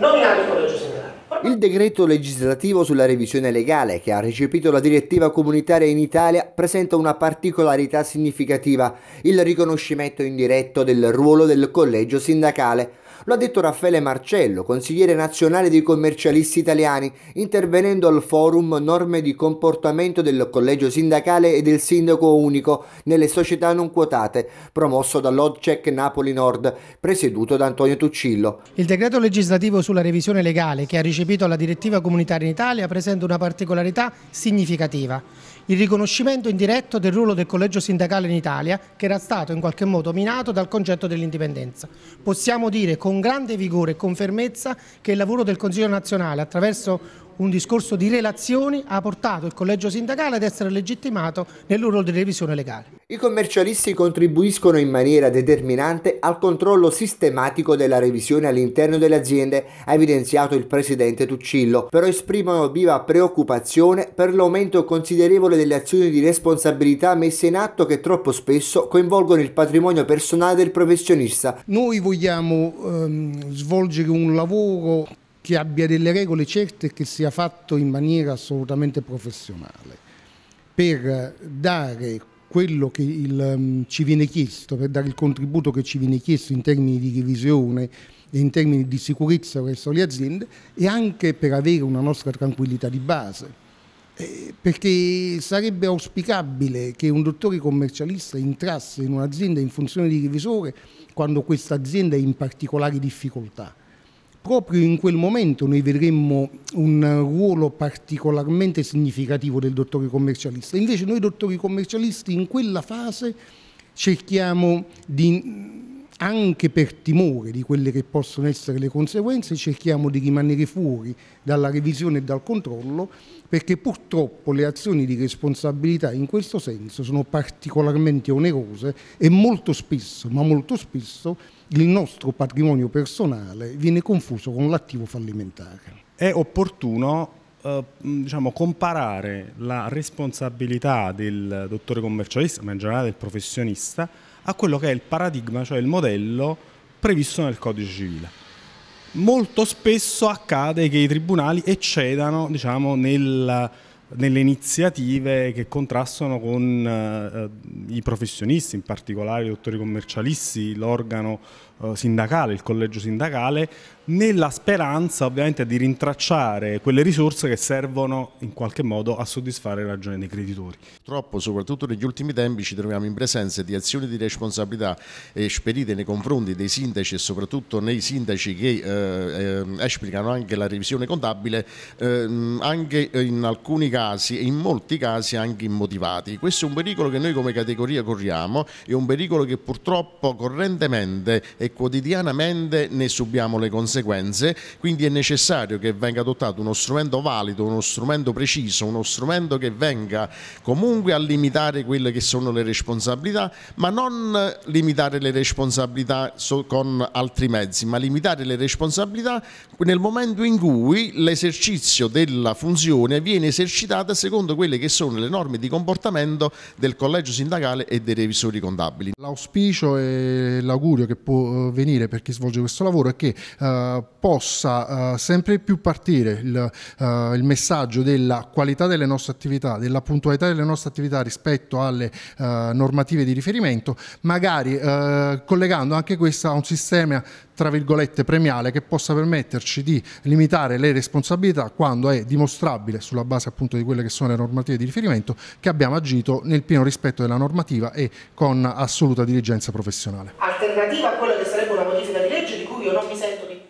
non in ambito religioso. Il decreto legislativo sulla revisione legale che ha recepito la direttiva comunitaria in Italia presenta una particolarità significativa, il riconoscimento indiretto del ruolo del collegio sindacale. Lo ha detto Raffaele Marcello, consigliere nazionale dei commercialisti italiani, intervenendo al forum Norme di comportamento del collegio sindacale e del sindaco unico nelle società non quotate, promosso dall'Odcec Napoli Nord, presieduto da Antonio Tuccillo. Il decreto legislativo sulla revisione legale, che ha ricevuto la direttiva comunitaria in Italia, presenta una particolarità significativa il riconoscimento indiretto del ruolo del collegio sindacale in Italia che era stato in qualche modo minato dal concetto dell'indipendenza. Possiamo dire con grande vigore e con fermezza che il lavoro del Consiglio nazionale attraverso un discorso di relazioni ha portato il collegio sindacale ad essere legittimato nel loro revisione legale. I commercialisti contribuiscono in maniera determinante al controllo sistematico della revisione all'interno delle aziende, ha evidenziato il presidente Tuccillo, però esprimono viva preoccupazione per l'aumento considerevole delle azioni di responsabilità messe in atto che troppo spesso coinvolgono il patrimonio personale del professionista. Noi vogliamo ehm, svolgere un lavoro che abbia delle regole certe e che sia fatto in maniera assolutamente professionale per dare quello che il, mm, ci viene chiesto, per dare il contributo che ci viene chiesto in termini di revisione e in termini di sicurezza verso le aziende e anche per avere una nostra tranquillità di base. Eh, perché sarebbe auspicabile che un dottore commercialista entrasse in un'azienda in funzione di revisore quando questa azienda è in particolari difficoltà proprio in quel momento noi vedremmo un ruolo particolarmente significativo del dottore commercialista. Invece noi dottori commercialisti in quella fase cerchiamo di anche per timore di quelle che possono essere le conseguenze, cerchiamo di rimanere fuori dalla revisione e dal controllo perché purtroppo le azioni di responsabilità in questo senso sono particolarmente onerose e molto spesso, ma molto spesso, il nostro patrimonio personale viene confuso con l'attivo fallimentare. È opportuno eh, mm, diciamo, comparare la responsabilità del dottore commercialista, ma in generale del professionista, a quello che è il paradigma, cioè il modello previsto nel codice civile. Molto spesso accade che i tribunali eccedano diciamo, nel nelle iniziative che contrastano con eh, i professionisti, in particolare i dottori commercialisti, l'organo eh, sindacale, il collegio sindacale, nella speranza ovviamente di rintracciare quelle risorse che servono in qualche modo a soddisfare le ragioni dei creditori. Purtroppo, soprattutto negli ultimi tempi, ci troviamo in presenza di azioni di responsabilità esperite nei confronti dei sindaci e soprattutto nei sindaci che eh, eh esplicano anche la revisione contabile, eh, anche in alcuni casi casi e in molti casi anche immotivati. Questo è un pericolo che noi come categoria corriamo, è un pericolo che purtroppo correntemente e quotidianamente ne subiamo le conseguenze, quindi è necessario che venga adottato uno strumento valido, uno strumento preciso, uno strumento che venga comunque a limitare quelle che sono le responsabilità, ma non limitare le responsabilità con altri mezzi, ma limitare le responsabilità nel momento in cui l'esercizio della funzione viene esercitato esercitata secondo quelle che sono le norme di comportamento del collegio sindacale e dei revisori contabili. L'auspicio e l'augurio che può eh, venire per chi svolge questo lavoro è che eh, possa eh, sempre più partire il, messaggio della qualità delle nostre attività, della puntualità delle nostre attività rispetto alle normative di riferimento, magari collegando anche questa a un sistema tra virgolette premiale che possa permetterci di limitare le responsabilità quando è dimostrabile sulla base appunto di di quelle che sono le normative di riferimento, che abbiamo agito nel pieno rispetto della normativa e con assoluta diligenza professionale. Alternativa a quella che sarebbe una modifica di legge di cui io non mi sento di